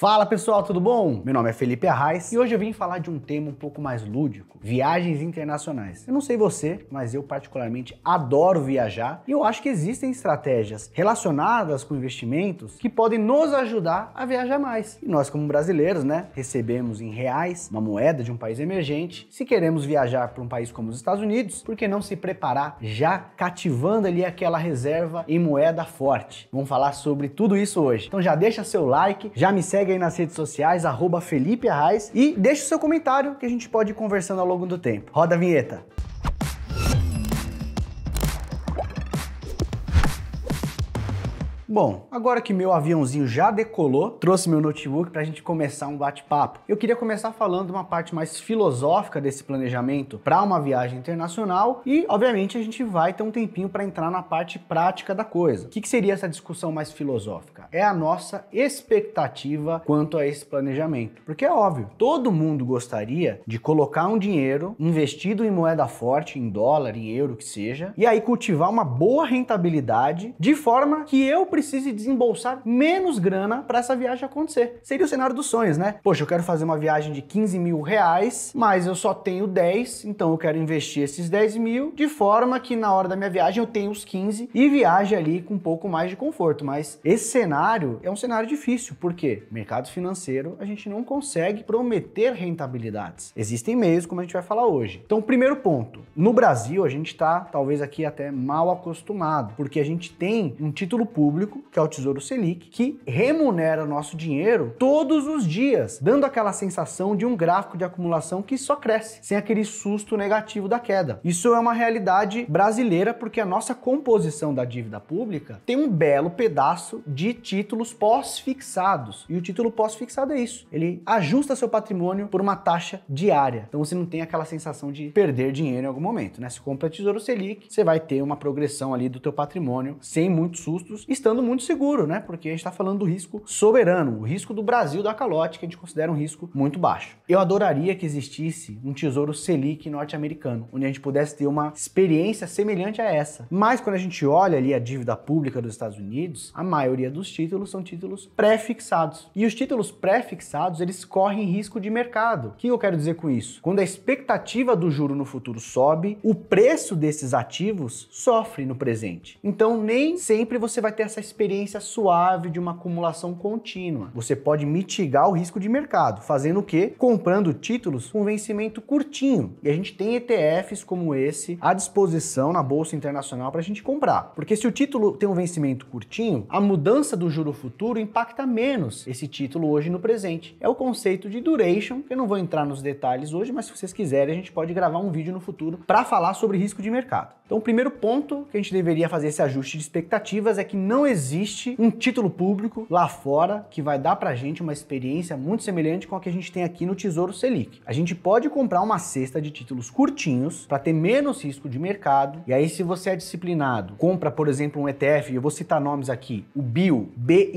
Fala pessoal, tudo bom? Meu nome é Felipe Arraes e hoje eu vim falar de um tema um pouco mais lúdico, viagens internacionais. Eu não sei você, mas eu particularmente adoro viajar e eu acho que existem estratégias relacionadas com investimentos que podem nos ajudar a viajar mais. E nós como brasileiros, né, recebemos em reais uma moeda de um país emergente. Se queremos viajar para um país como os Estados Unidos, por que não se preparar já cativando ali aquela reserva em moeda forte? Vamos falar sobre tudo isso hoje. Então já deixa seu like, já me segue segue aí nas redes sociais, arroba Felipe Arraes, e deixa o seu comentário que a gente pode ir conversando ao longo do tempo. Roda a vinheta! Bom, agora que meu aviãozinho já decolou, trouxe meu notebook para a gente começar um bate-papo. Eu queria começar falando uma parte mais filosófica desse planejamento para uma viagem internacional e, obviamente, a gente vai ter um tempinho para entrar na parte prática da coisa. O que, que seria essa discussão mais filosófica? É a nossa expectativa quanto a esse planejamento. Porque é óbvio, todo mundo gostaria de colocar um dinheiro investido em moeda forte, em dólar, em euro, que seja, e aí cultivar uma boa rentabilidade de forma que eu precise desembolsar menos grana para essa viagem acontecer. Seria o cenário dos sonhos, né? Poxa, eu quero fazer uma viagem de 15 mil reais, mas eu só tenho 10, então eu quero investir esses 10 mil de forma que na hora da minha viagem eu tenho os 15 e viaje ali com um pouco mais de conforto. Mas esse cenário é um cenário difícil, porque mercado financeiro a gente não consegue prometer rentabilidades. Existem meios, como a gente vai falar hoje. Então, primeiro ponto: no Brasil a gente está talvez aqui até mal acostumado, porque a gente tem um título público público, que é o Tesouro Selic, que remunera nosso dinheiro todos os dias, dando aquela sensação de um gráfico de acumulação que só cresce, sem aquele susto negativo da queda. Isso é uma realidade brasileira porque a nossa composição da dívida pública tem um belo pedaço de títulos pós-fixados. E o título pós-fixado é isso. Ele ajusta seu patrimônio por uma taxa diária. Então você não tem aquela sensação de perder dinheiro em algum momento, né? Se compra Tesouro Selic, você vai ter uma progressão ali do teu patrimônio sem muitos sustos, estando muito seguro, né? Porque a gente está falando do risco soberano, o risco do Brasil da calote, que a gente considera um risco muito baixo. Eu adoraria que existisse um tesouro Selic norte-americano, onde a gente pudesse ter uma experiência semelhante a essa. Mas quando a gente olha ali a dívida pública dos Estados Unidos, a maioria dos títulos são títulos pré-fixados. E os títulos pré-fixados, eles correm risco de mercado. O que eu quero dizer com isso? Quando a expectativa do juro no futuro sobe, o preço desses ativos sofre no presente. Então nem sempre você vai ter essa experiência suave de uma acumulação contínua. Você pode mitigar o risco de mercado, fazendo o quê? Comprando títulos com vencimento curtinho. E a gente tem ETFs como esse à disposição na bolsa internacional para a gente comprar. Porque se o título tem um vencimento curtinho, a mudança do juro futuro impacta menos esse título hoje no presente. É o conceito de duration, que eu não vou entrar nos detalhes hoje, mas se vocês quiserem, a gente pode gravar um vídeo no futuro para falar sobre risco de mercado. Então, o primeiro ponto que a gente deveria fazer esse ajuste de expectativas é que não existe existe um título público lá fora que vai dar pra gente uma experiência muito semelhante com a que a gente tem aqui no Tesouro Selic. A gente pode comprar uma cesta de títulos curtinhos para ter menos risco de mercado. E aí, se você é disciplinado, compra, por exemplo, um ETF, eu vou citar nomes aqui, o BIL, BIL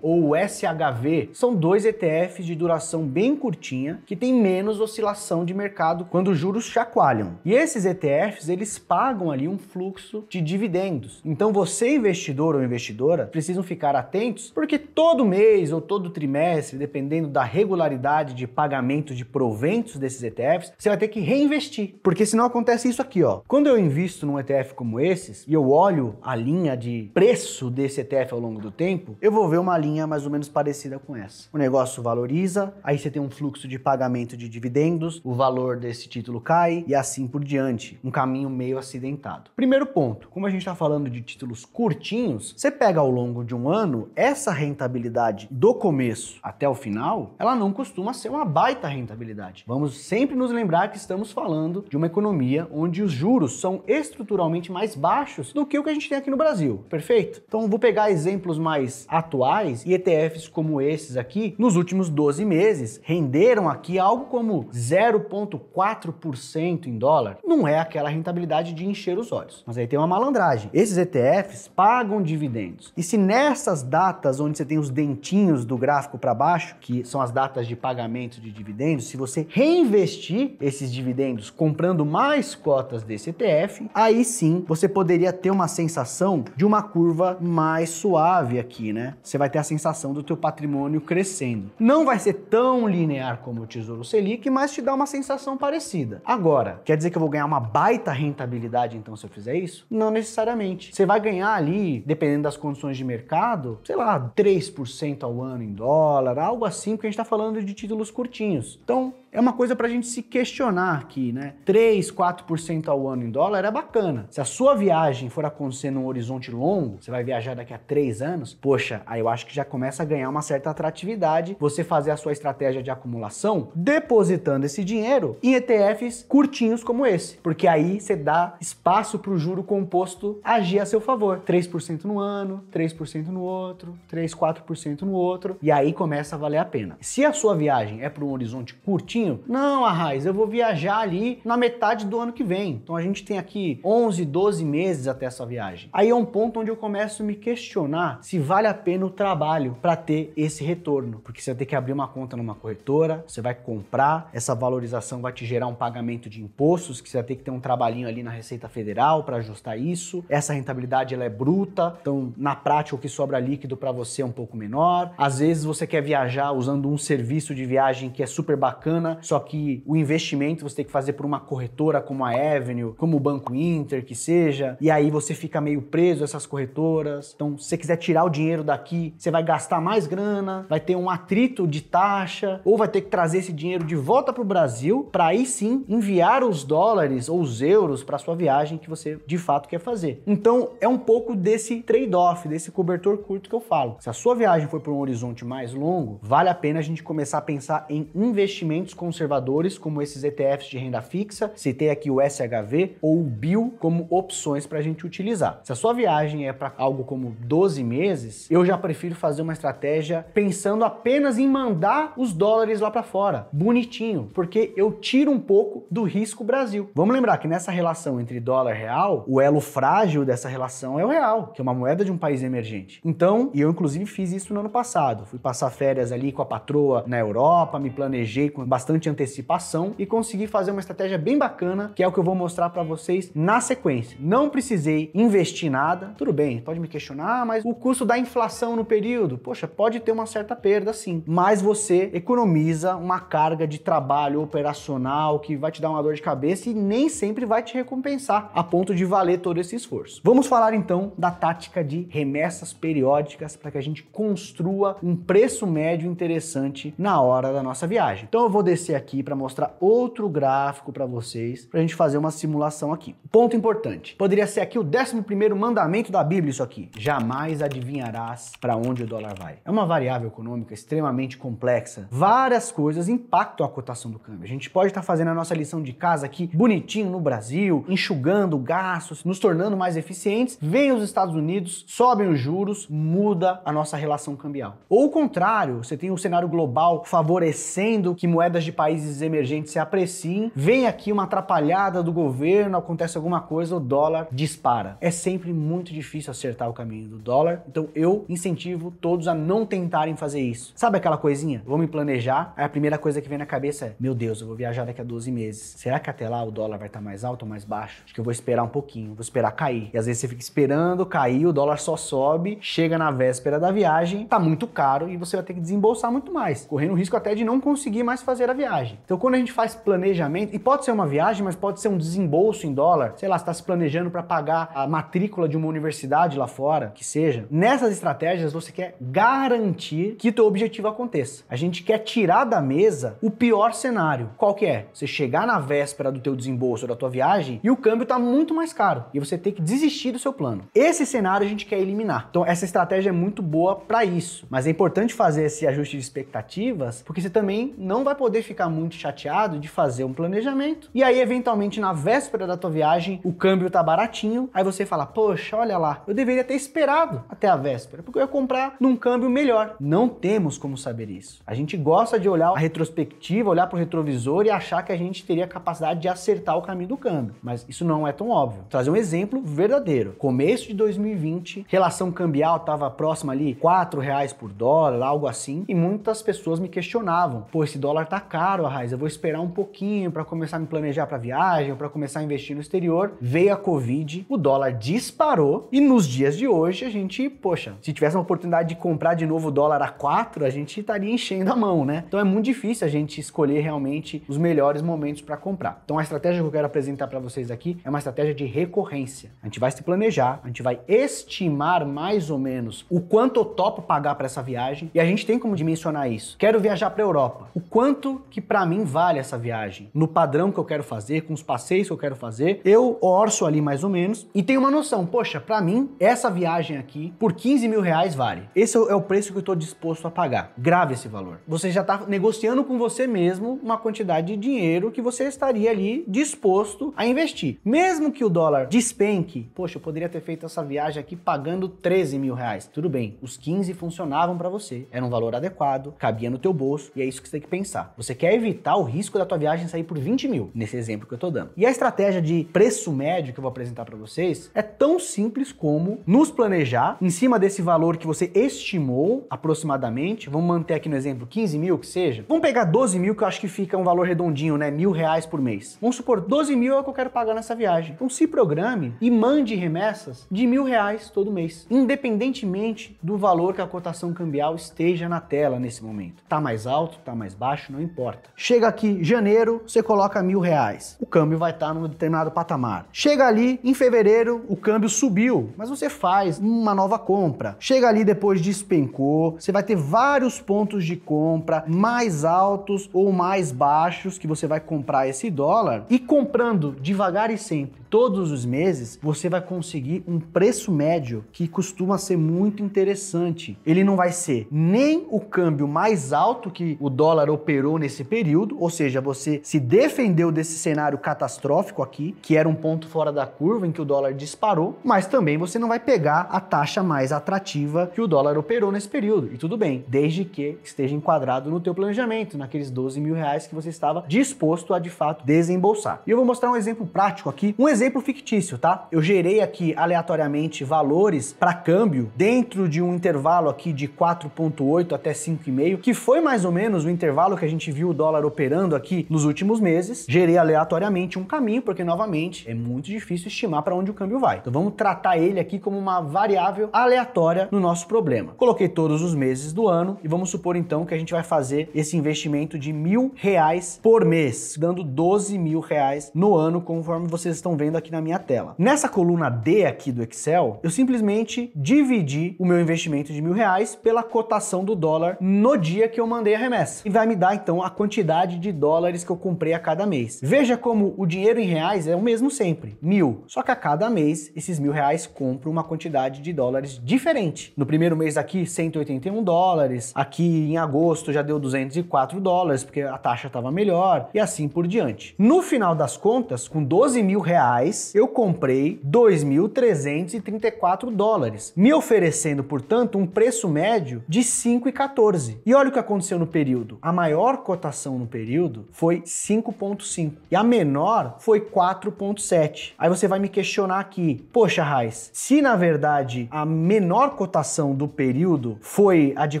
ou o SHV, são dois ETFs de duração bem curtinha que tem menos oscilação de mercado quando os juros chacoalham. E esses ETFs, eles pagam ali um fluxo de dividendos. Então, você investidor ou investidor investidora precisam ficar atentos porque todo mês ou todo trimestre, dependendo da regularidade de pagamento de proventos desses ETFs, você vai ter que reinvestir. Porque senão acontece isso aqui, ó. Quando eu invisto num ETF como esses e eu olho a linha de preço desse ETF ao longo do tempo, eu vou ver uma linha mais ou menos parecida com essa. O negócio valoriza, aí você tem um fluxo de pagamento de dividendos, o valor desse título cai e assim por diante. Um caminho meio acidentado. Primeiro ponto, como a gente está falando de títulos curtinhos, você pega ao longo de um ano, essa rentabilidade do começo até o final, ela não costuma ser uma baita rentabilidade. Vamos sempre nos lembrar que estamos falando de uma economia onde os juros são estruturalmente mais baixos do que o que a gente tem aqui no Brasil, perfeito? Então vou pegar exemplos mais atuais e ETFs como esses aqui, nos últimos 12 meses, renderam aqui algo como 0,4% em dólar. Não é aquela rentabilidade de encher os olhos, mas aí tem uma malandragem. Esses ETFs pagam dividendos dividendos. E se nessas datas onde você tem os dentinhos do gráfico para baixo, que são as datas de pagamento de dividendos, se você reinvestir esses dividendos comprando mais cotas desse ETF, aí sim você poderia ter uma sensação de uma curva mais suave aqui, né? Você vai ter a sensação do teu patrimônio crescendo. Não vai ser tão linear como o Tesouro Selic, mas te dá uma sensação parecida. Agora, quer dizer que eu vou ganhar uma baita rentabilidade então se eu fizer isso? Não necessariamente. Você vai ganhar ali, dependendo das condições de mercado, sei lá, 3% ao ano em dólar, algo assim, porque a gente está falando de títulos curtinhos. Então, é uma coisa para a gente se questionar aqui, né? 3, 4% ao ano em dólar é bacana. Se a sua viagem for acontecer num horizonte longo, você vai viajar daqui a 3 anos, poxa, aí eu acho que já começa a ganhar uma certa atratividade você fazer a sua estratégia de acumulação depositando esse dinheiro em ETFs curtinhos como esse, porque aí você dá espaço para o juro composto agir a seu favor. 3% no ano, 3% no outro, 3, 4% no outro, e aí começa a valer a pena. Se a sua viagem é para um horizonte curtinho, sozinho? Não, Arraiz, eu vou viajar ali na metade do ano que vem. Então a gente tem aqui 11, 12 meses até essa viagem. Aí é um ponto onde eu começo a me questionar se vale a pena o trabalho para ter esse retorno, porque você vai ter que abrir uma conta numa corretora, você vai comprar, essa valorização vai te gerar um pagamento de impostos, que você vai ter que ter um trabalhinho ali na Receita Federal para ajustar isso. Essa rentabilidade ela é bruta, então na prática o que sobra líquido para você é um pouco menor. Às vezes você quer viajar usando um serviço de viagem que é super bacana, só que o investimento você tem que fazer por uma corretora como a Avenue, como o Banco Inter, que seja, e aí você fica meio preso essas corretoras. Então, se você quiser tirar o dinheiro daqui, você vai gastar mais grana, vai ter um atrito de taxa, ou vai ter que trazer esse dinheiro de volta para o Brasil para aí sim enviar os dólares ou os euros para sua viagem que você de fato quer fazer. Então, é um pouco desse trade-off, desse cobertor curto que eu falo. Se a sua viagem for para um horizonte mais longo, vale a pena a gente começar a pensar em investimentos conservadores, como esses ETFs de renda fixa, citei aqui o SHV ou o BIL como opções para a gente utilizar. Se a sua viagem é para algo como 12 meses, eu já prefiro fazer uma estratégia pensando apenas em mandar os dólares lá para fora, bonitinho, porque eu tiro um pouco do risco Brasil. Vamos lembrar que nessa relação entre dólar e real, o elo frágil dessa relação é o real, que é uma moeda de um país emergente. Então, e eu inclusive fiz isso no ano passado, fui passar férias ali com a patroa na Europa, me planejei com bastante bastante antecipação e consegui fazer uma estratégia bem bacana, que é o que eu vou mostrar para vocês na sequência. Não precisei investir nada, tudo bem, pode me questionar, mas o custo da inflação no período, poxa, pode ter uma certa perda sim, mas você economiza uma carga de trabalho operacional que vai te dar uma dor de cabeça e nem sempre vai te recompensar a ponto de valer todo esse esforço. Vamos falar então da tática de remessas periódicas para que a gente construa um preço médio interessante na hora da nossa viagem. Então eu vou descer descer aqui para mostrar outro gráfico para vocês, para a gente fazer uma simulação aqui. Ponto importante. Poderia ser aqui o 11 mandamento da Bíblia isso aqui. Jamais adivinharás para onde o dólar vai. É uma variável econômica extremamente complexa. Várias coisas impactam a cotação do câmbio. A gente pode estar tá fazendo a nossa lição de casa aqui bonitinho no Brasil, enxugando gastos, nos tornando mais eficientes. Vem os Estados Unidos, sobem os juros, muda a nossa relação cambial. Ou o contrário, você tem um cenário global favorecendo que moedas de países emergentes se apreciem, vem aqui uma atrapalhada do governo, acontece alguma coisa, o dólar dispara. É sempre muito difícil acertar o caminho do dólar, então eu incentivo todos a não tentarem fazer isso. Sabe aquela coisinha? Vou me planejar, aí a primeira coisa que vem na cabeça é: meu Deus, eu vou viajar daqui a 12 meses. Será que até lá o dólar vai estar tá mais alto ou mais baixo? Acho que eu vou esperar um pouquinho, vou esperar cair. E às vezes você fica esperando cair, o dólar só sobe, chega na véspera da viagem, tá muito caro e você vai ter que desembolsar muito mais, correndo o risco até de não conseguir mais fazer a viagem. Então, quando a gente faz planejamento, e pode ser uma viagem, mas pode ser um desembolso em dólar, sei lá, está se planejando para pagar a matrícula de uma universidade lá fora, que seja. Nessas estratégias, você quer garantir que teu objetivo aconteça. A gente quer tirar da mesa o pior cenário. Qual que é? Você chegar na véspera do teu desembolso da tua viagem e o câmbio está muito mais caro e você tem que desistir do seu plano. Esse cenário a gente quer eliminar. Então, essa estratégia é muito boa para isso, mas é importante fazer esse ajuste de expectativas, porque você também não vai poder ficar muito chateado de fazer um planejamento e aí, eventualmente, na véspera da tua viagem, o câmbio tá baratinho, aí você fala, poxa, olha lá, eu deveria ter esperado até a véspera, porque eu ia comprar num câmbio melhor. Não temos como saber isso. A gente gosta de olhar a retrospectiva, olhar pro retrovisor e achar que a gente teria capacidade de acertar o caminho do câmbio, mas isso não é tão óbvio. Vou trazer um exemplo verdadeiro. Começo de 2020, relação cambial tava próxima ali, 4 reais por dólar, algo assim, e muitas pessoas me questionavam, pô, esse dólar tá caro, caro, Raiz, eu vou esperar um pouquinho para começar a me planejar para viagem, para começar a investir no exterior. Veio a Covid, o dólar disparou e nos dias de hoje a gente, poxa, se tivesse uma oportunidade de comprar de novo o dólar a 4, a gente estaria enchendo a mão, né? Então é muito difícil a gente escolher realmente os melhores momentos para comprar. Então a estratégia que eu quero apresentar para vocês aqui é uma estratégia de recorrência. A gente vai se planejar, a gente vai estimar mais ou menos o quanto eu topo pagar para essa viagem e a gente tem como dimensionar isso. Quero viajar para Europa. O quanto que para mim vale essa viagem, no padrão que eu quero fazer, com os passeios que eu quero fazer. Eu orço ali mais ou menos e tenho uma noção, poxa, para mim essa viagem aqui por 15 mil reais vale. Esse é o preço que eu estou disposto a pagar. Grave esse valor. Você já está negociando com você mesmo uma quantidade de dinheiro que você estaria ali disposto a investir. Mesmo que o dólar despenque, poxa, eu poderia ter feito essa viagem aqui pagando 13 mil reais. Tudo bem, os 15 funcionavam para você, era um valor adequado, cabia no teu bolso e é isso que você tem que pensar. Você você quer evitar o risco da tua viagem sair por 20 mil, nesse exemplo que eu estou dando. E a estratégia de preço médio que eu vou apresentar para vocês é tão simples como nos planejar em cima desse valor que você estimou aproximadamente. Vamos manter aqui no exemplo 15 mil, que seja. Vamos pegar 12 mil, que eu acho que fica um valor redondinho, né? Mil reais por mês. Vamos supor, 12 mil é o que eu quero pagar nessa viagem. Então se programe e mande remessas de mil reais todo mês, independentemente do valor que a cotação cambial esteja na tela nesse momento. Tá mais alto, tá mais baixo, não importa importa. Chega aqui janeiro, você coloca mil reais. O câmbio vai estar tá num determinado patamar. Chega ali em fevereiro, o câmbio subiu, mas você faz uma nova compra. Chega ali depois despencou, você vai ter vários pontos de compra mais altos ou mais baixos que você vai comprar esse dólar e comprando devagar e sempre todos os meses, você vai conseguir um preço médio que costuma ser muito interessante. Ele não vai ser nem o câmbio mais alto que o dólar operou nesse período, ou seja, você se defendeu desse cenário catastrófico aqui, que era um ponto fora da curva em que o dólar disparou, mas também você não vai pegar a taxa mais atrativa que o dólar operou nesse período. E tudo bem, desde que esteja enquadrado no teu planejamento, naqueles 12 mil reais que você estava disposto a de fato desembolsar. E eu vou mostrar um exemplo prático aqui, um exemplo exemplo fictício, tá? Eu gerei aqui aleatoriamente valores para câmbio dentro de um intervalo aqui de 4.8 até 5,5, que foi mais ou menos o intervalo que a gente viu o dólar operando aqui nos últimos meses. Gerei aleatoriamente um caminho, porque novamente é muito difícil estimar para onde o câmbio vai. Então vamos tratar ele aqui como uma variável aleatória no nosso problema. Coloquei todos os meses do ano e vamos supor então que a gente vai fazer esse investimento de mil reais por mês, dando 12 mil reais no ano, conforme vocês estão vendo vendo aqui na minha tela. Nessa coluna D aqui do Excel, eu simplesmente dividi o meu investimento de mil reais pela cotação do dólar no dia que eu mandei a remessa. E vai me dar então a quantidade de dólares que eu comprei a cada mês. Veja como o dinheiro em reais é o mesmo sempre, mil. Só que a cada mês, esses mil reais compram uma quantidade de dólares diferente. No primeiro mês aqui, 181 dólares. Aqui em agosto já deu 204 dólares, porque a taxa estava melhor. E assim por diante. No final das contas, com 12 mil reais, reais, eu comprei 2.334 dólares, me oferecendo, portanto, um preço médio de 5,14. E olha o que aconteceu no período. A maior cotação no período foi 5,5 e a menor foi 4,7. Aí você vai me questionar aqui, poxa, Raiz, se na verdade a menor cotação do período foi a de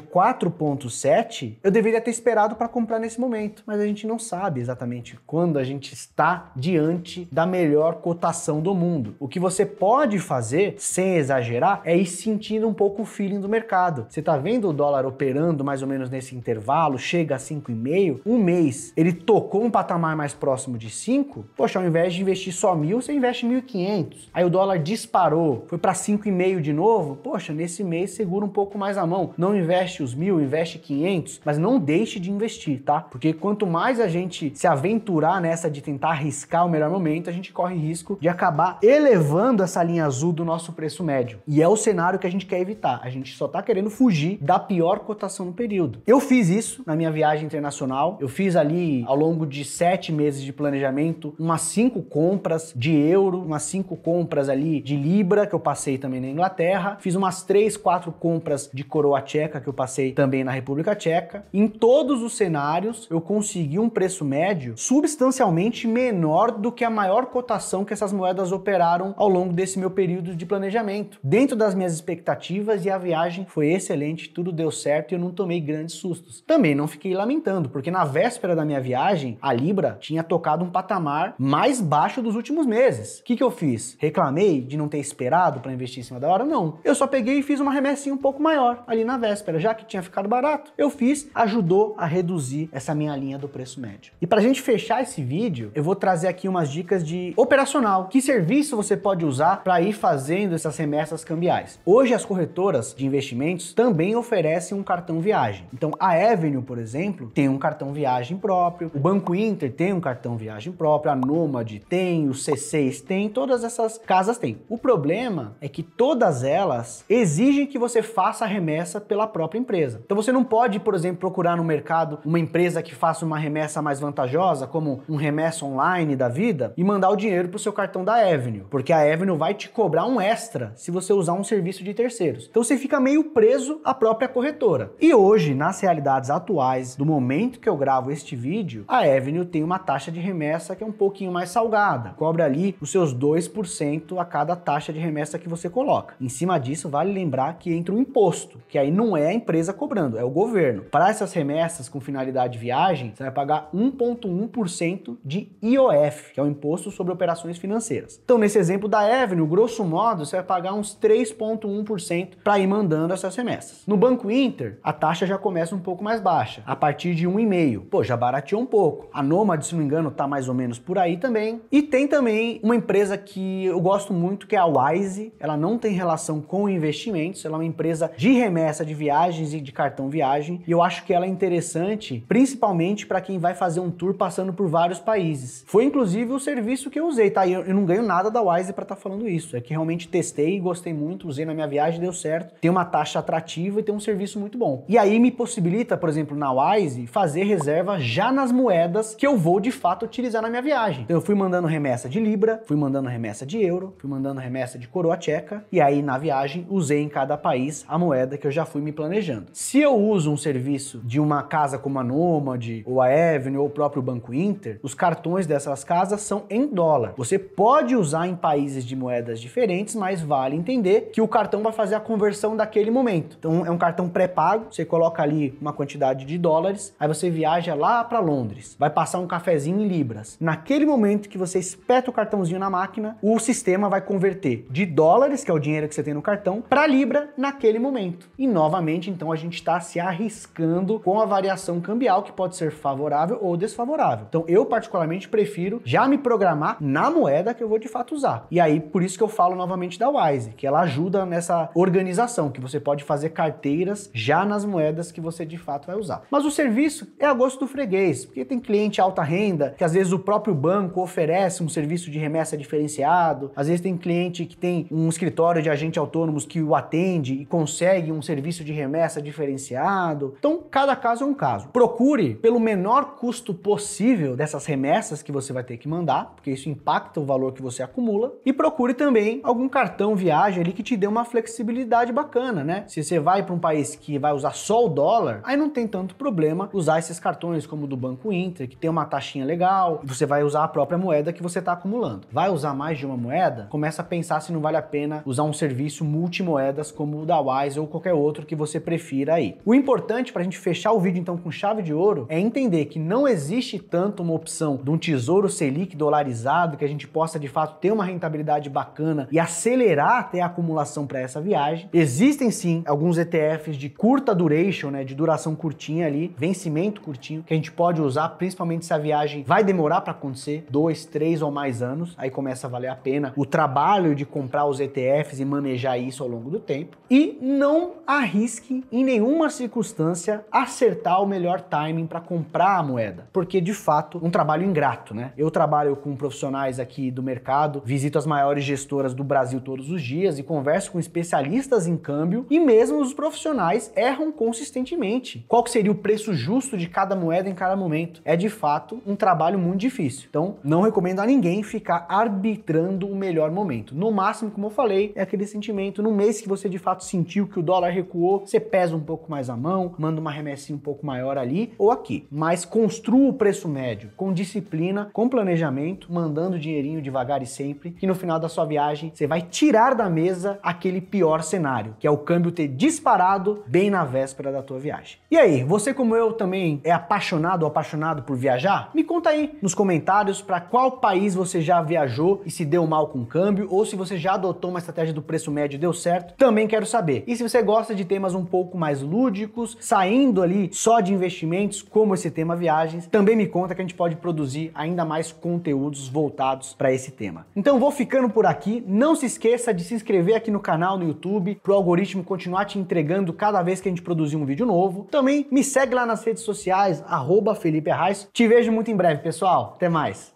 4,7, eu deveria ter esperado para comprar nesse momento, mas a gente não sabe exatamente quando a gente está diante da melhor cotação do mundo. O que você pode fazer, sem exagerar, é ir sentindo um pouco o feeling do mercado. Você tá vendo o dólar operando mais ou menos nesse intervalo, chega a 5,5, um mês ele tocou um patamar mais próximo de 5, poxa, ao invés de investir só mil, você investe 1.500. Aí o dólar disparou, foi para 5,5 de novo, poxa, nesse mês segura um pouco mais a mão. Não investe os mil, investe 500, mas não deixe de investir, tá? Porque quanto mais a gente se aventurar nessa de tentar arriscar o melhor momento, a gente corre risco risco de acabar elevando essa linha azul do nosso preço médio. E é o cenário que a gente quer evitar. A gente só está querendo fugir da pior cotação no período. Eu fiz isso na minha viagem internacional. Eu fiz ali, ao longo de sete meses de planejamento, umas cinco compras de euro, umas cinco compras ali de libra, que eu passei também na Inglaterra. Fiz umas três, quatro compras de coroa tcheca, que eu passei também na República Tcheca. Em todos os cenários, eu consegui um preço médio substancialmente menor do que a maior cotação que essas moedas operaram ao longo desse meu período de planejamento. Dentro das minhas expectativas e a viagem foi excelente, tudo deu certo e eu não tomei grandes sustos. Também não fiquei lamentando, porque na véspera da minha viagem, a Libra tinha tocado um patamar mais baixo dos últimos meses. O que, que eu fiz? Reclamei de não ter esperado para investir em cima da hora? Não. Eu só peguei e fiz uma remessinha um pouco maior ali na véspera, já que tinha ficado barato. Eu fiz, ajudou a reduzir essa minha linha do preço médio. E para a gente fechar esse vídeo, eu vou trazer aqui umas dicas de operações opcional que serviço você pode usar para ir fazendo essas remessas cambiais. Hoje as corretoras de investimentos também oferecem um cartão viagem. Então a Avenue, por exemplo, tem um cartão viagem próprio, o Banco Inter tem um cartão viagem próprio, a Nomad tem, o C6 tem, todas essas casas têm. O problema é que todas elas exigem que você faça a remessa pela própria empresa. Então você não pode, por exemplo, procurar no mercado uma empresa que faça uma remessa mais vantajosa, como um remessa online da vida, e mandar o dinheiro para o seu cartão da Avenue, porque a Avenue vai te cobrar um extra se você usar um serviço de terceiros. Então você fica meio preso à própria corretora. E hoje, nas realidades atuais, do momento que eu gravo este vídeo, a Avenue tem uma taxa de remessa que é um pouquinho mais salgada, cobra ali os seus 2% a cada taxa de remessa que você coloca. Em cima disso, vale lembrar que entra o um imposto, que aí não é a empresa cobrando, é o governo. Para essas remessas com finalidade viagem, você vai pagar 1,1% de IOF, que é o Imposto sobre Operações financeiras. Então, nesse exemplo da Avenue, grosso modo, você vai pagar uns 3,1% para ir mandando essas remessas. No Banco Inter, a taxa já começa um pouco mais baixa, a partir de 1,5%. Pô, já barateou um pouco. A Nomad, se não me engano, está mais ou menos por aí também. E tem também uma empresa que eu gosto muito, que é a Wise. Ela não tem relação com investimentos, ela é uma empresa de remessa de viagens e de cartão viagem. E eu acho que ela é interessante, principalmente para quem vai fazer um tour passando por vários países. Foi inclusive o serviço que eu usei, tá? Eu, eu não ganho nada da Wise para estar tá falando isso. É que realmente testei, gostei muito, usei na minha viagem, deu certo. Tem uma taxa atrativa e tem um serviço muito bom. E aí me possibilita, por exemplo, na Wise, fazer reserva já nas moedas que eu vou de fato utilizar na minha viagem. Então eu fui mandando remessa de Libra, fui mandando remessa de euro, fui mandando remessa de coroa tcheca e aí na viagem usei em cada país a moeda que eu já fui me planejando. Se eu uso um serviço de uma casa como a Nômade ou a Avenue ou o próprio Banco Inter, os cartões dessas casas são em dólar. Você você pode usar em países de moedas diferentes, mas vale entender que o cartão vai fazer a conversão daquele momento. Então é um cartão pré-pago, você coloca ali uma quantidade de dólares, aí você viaja lá para Londres, vai passar um cafezinho em libras. Naquele momento que você espeta o cartãozinho na máquina, o sistema vai converter de dólares, que é o dinheiro que você tem no cartão, para libra naquele momento. E novamente, então a gente está se arriscando com a variação cambial que pode ser favorável ou desfavorável. Então eu particularmente prefiro já me programar na moeda que eu vou de fato usar. E aí, por isso que eu falo novamente da Wise, que ela ajuda nessa organização, que você pode fazer carteiras já nas moedas que você de fato vai usar. Mas o serviço é a gosto do freguês, porque tem cliente alta renda, que às vezes o próprio banco oferece um serviço de remessa diferenciado, às vezes tem cliente que tem um escritório de agente autônomos que o atende e consegue um serviço de remessa diferenciado. Então, cada caso é um caso. Procure pelo menor custo possível dessas remessas que você vai ter que mandar, porque isso impacta capta o valor que você acumula e procure também algum cartão viagem ali que te dê uma flexibilidade bacana, né? Se você vai para um país que vai usar só o dólar, aí não tem tanto problema usar esses cartões como o do Banco Inter, que tem uma taxinha legal, você vai usar a própria moeda que você está acumulando. Vai usar mais de uma moeda? Começa a pensar se não vale a pena usar um serviço multimoedas como o da Wise ou qualquer outro que você prefira aí. O importante para a gente fechar o vídeo então com chave de ouro é entender que não existe tanto uma opção de um tesouro Selic dolarizado que a gente gente possa de fato ter uma rentabilidade bacana e acelerar até a acumulação para essa viagem. Existem sim alguns ETFs de curta duration, né, de duração curtinha ali, vencimento curtinho, que a gente pode usar, principalmente se a viagem vai demorar para acontecer, dois, três ou mais anos, aí começa a valer a pena o trabalho de comprar os ETFs e manejar isso ao longo do tempo. E não arrisque em nenhuma circunstância acertar o melhor timing para comprar a moeda, porque de fato um trabalho ingrato, né? Eu trabalho com profissionais aqui aqui do mercado, visito as maiores gestoras do Brasil todos os dias e converso com especialistas em câmbio e mesmo os profissionais erram consistentemente. Qual seria o preço justo de cada moeda em cada momento? É de fato um trabalho muito difícil. Então, não recomendo a ninguém ficar arbitrando o melhor momento. No máximo, como eu falei, é aquele sentimento no mês que você de fato sentiu que o dólar recuou, você pesa um pouco mais a mão, manda uma remessinha um pouco maior ali ou aqui, mas construa o preço médio com disciplina, com planejamento, mandando dinheiro dinheirinho devagar e sempre, que no final da sua viagem você vai tirar da mesa aquele pior cenário, que é o câmbio ter disparado bem na véspera da tua viagem. E aí, você como eu também é apaixonado ou apaixonado por viajar? Me conta aí nos comentários para qual país você já viajou e se deu mal com o câmbio, ou se você já adotou uma estratégia do preço médio e deu certo, também quero saber. E se você gosta de temas um pouco mais lúdicos, saindo ali só de investimentos, como esse tema viagens, também me conta que a gente pode produzir ainda mais conteúdos voltados para esse tema. Então vou ficando por aqui. Não se esqueça de se inscrever aqui no canal no YouTube para o algoritmo continuar te entregando cada vez que a gente produzir um vídeo novo. Também me segue lá nas redes sociais, arroba Felipe Arraes. Te vejo muito em breve, pessoal. Até mais!